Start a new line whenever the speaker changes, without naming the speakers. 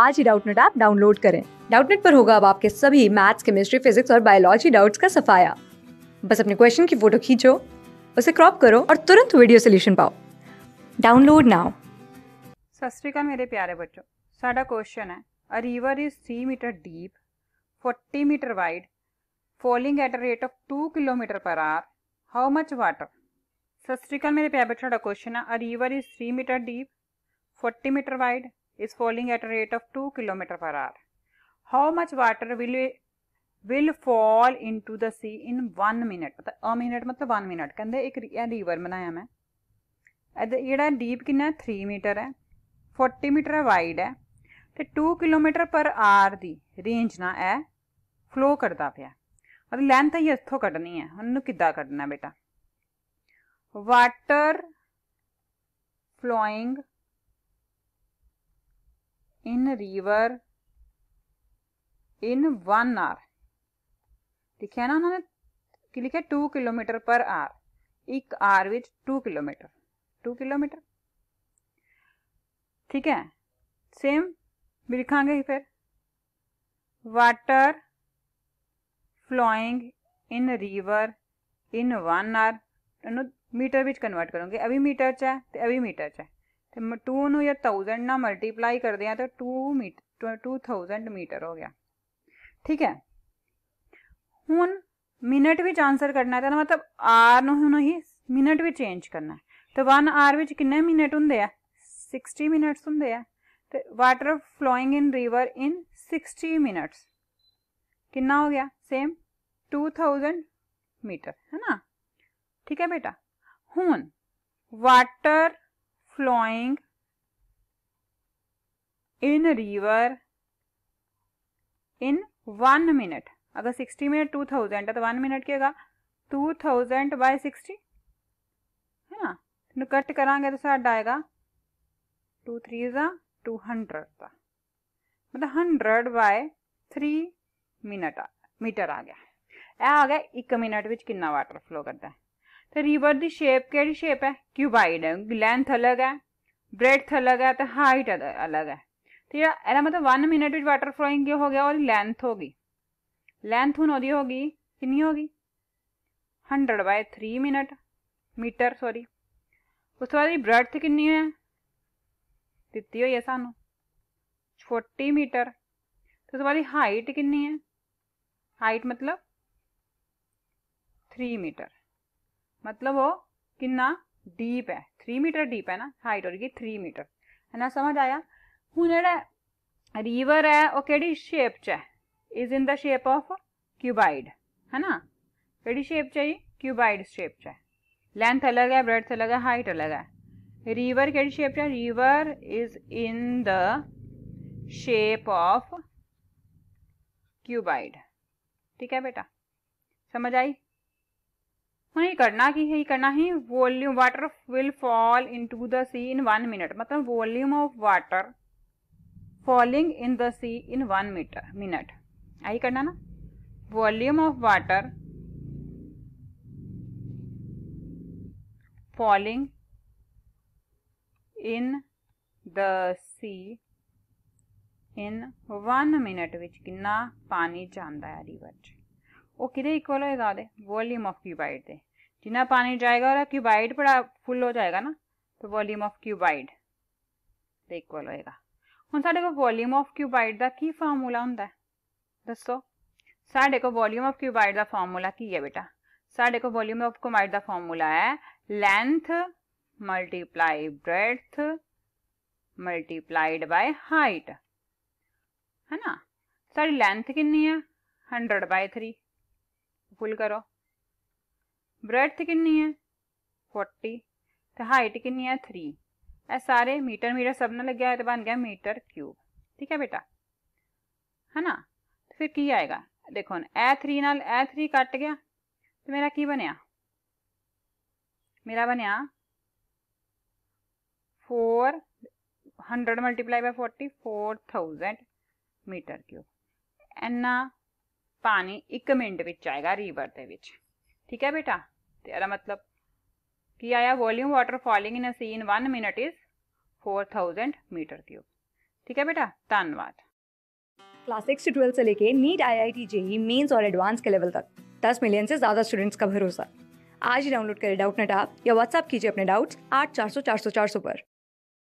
आज ही Doubtnut app download करें डाउटनेट पर होगा अब आपके सभी मैथ्स केमिस्ट्री फिजिक्स और बायोलॉजी डाउट्स का सफाया बस अपने क्वेश्चन की फोटो खींचो उसे क्रॉप करो और तुरंत वीडियो सोल्यूशन पाओ डाउनलोड नाउ सत श्रीकाल मेरे प्यारे बच्चों साडा क्वेश्चन है a river is three metre deep forty metre wide falling at a rate of two kilometre per hour how much water सत मेरे प्यारे बच्चों का क्वेश्चन है a river is three metre deep forty metre wide is falling at a rate of 2 km per hour. How much water will will fall into the sea in one minute मतलब a minute मतलब one minute कहते एक river बनाया मैं ਜਿਹੜਾ deep ਕਿੰਨਾ 3 metre ਹੈ 40 metre wide ਹੈ ਤੇ 2 ਕਿਲੋਮੀਟਰ ਪਰ ਆਰ ਦੀ ਰੇਂਜ ਨਾ ਹੈ ਫਲੋ ਕਰਦਾ ਪਿਆ ਮਤਲਬ ਲੈਂਥ ਇਹ ਇੱਥੋਂ ਕੱਢਣੀ ਹੈ ਉਹਨੂੰ ਕਿੱਦਾਂ ਕੱਢਣਾ ਬੇਟਾ water flowing in river in one hour लिखा है ना उन्होंने लिखे टू किलोमीटर पर आर एक hour which two kilometre two kilometre ठीक है सेम भी लिखा फिर water flowing in river in one hour metre which convert करोगे अभी मीटर च है तो अभी मीटर च है टू या थाउजेंड ना मल्टीप्लाई कर दिया तो टू मीट टू थाउजेंड मीटर हो गया ठीक है हूँ मिनट में आंसर करना है तो मतलब आर हूँ ही मिनट में चेंज करना तो वन आर कि मिनट होंगे सिक्सटी मिनट्स होंगे है तो water flowing in river in sixty minutes कि हो गया सेम टू थाउजेंड मीटर है ना ठीक है बेटा हूँ water flowing in river in one minute. अगर सिक्सटी मिनट टू थाउजेंड है तो वन मिनट के होगा टू थाउजेंड बाय सिक्सटी है ना तो कट करांगे तो साढ़ा आएगा टू थ्री ज़ा टू हंड्रेड का मतलब hundred by three minute metre आ गया यह आ गया एक मिनट में कि वाटर फ्लो करता है तो रिवर की शेप कहड़ी शेप है क्यूबाइड है लेंथ अलग है ब्रेथ अलग है तो हाइट अलग है तो ये मतलब वन मिनट में वाटर फ्लोइंग हो गया और लेंथ होगी लेंथ हूँ वो होगी कि होगी hundred by three minute metre sorry उस बाद ब्रेथ कि है दिखती हुई है सू फोर्टी मीटर तो उस हाइट कि हाइट मतलब थ्री मीटर मतलब वो कितना डीप है थ्री मीटर डीप है ना हाइट और थ्री मीटर है ना समझ आया हूँ जेड़ा रीवर है वो कि शेप च है is in the shape of cuboid है ना कि शेप च जी क्यूबाइड शेप च है लेंथ अलग है ब्रेथ अलग है हाइट अलग है रीवर कि शेप च river is in the shape of cuboid ठीक है बेटा समझ आई 뭐이 ਕਰਨਾ ਕੀ ਹੈ ਹੀ ਕਰਨਾ ਹੈ volume water will fall into the sea in 1 minute મતલબ volume of water falling in the sea ઇન 1 મિનિટ આઈ કરના ના volume of water falling in the sea ઇન 1 મિનિટ وچ ਕਿੰਨਾ પાણી ਜਾਂਦਾ ਹੈ रिवર وچ वह कि इक्वल होएगा वो वॉल्यूम ऑफ क्यूबाइड दे जिन्ना पानी जाएगा और क्यूबाइड बड़ा फुल हो जाएगा ना तो volume of cuboid the equal होएगा हम साढ़े वॉल्यूम ऑफ क्यूबाइड का की फॉर्मूला होंगे दसो साढ़े को वॉल्यूम ऑफ क्यूबाइड का फॉर्मूला की है बेटा साढ़े को वॉल्यूम ऑफ क्यूबाइड का फॉर्मूला है length multiply breadth multiplied by height है ना साड़ी लेंथ कि हंड्रड बाय थ्री फुल करो ब्रेडथ कि है फोर्टी तो हाइट कि है थ्री ए सारे मीटर मीटर सब ने लगे तो बन गया मीटर क्यूब ठीक है बेटा है ना तो फिर की आएगा देखो ए थ्री नाल ए थ्री कट गया तो मेरा की बनया मेरा बनया four hundred multiply by forty four thousand metre cube इन्ना पानी एक मिनट में आएगा रिवर के ठीक है बेटा तो ਤੇ मतलब कि आया volume water falling in in a sea in 1 minute is 4000 metre ठीक है बेटा धन्यवाद क्लास सिक्स से ट्वेल्थ से लेके NEET I I T JEE mains और एडवांस के लेवल तक दस मिलियन से ज़्यादा स्टूडेंट्स का भरोसा आज ही डाउनलोड करें डाउट नेट आप या व्हाट्सअप कीजिए अपने डाउट्स आठ चार सौ चार सौ चार सौ पर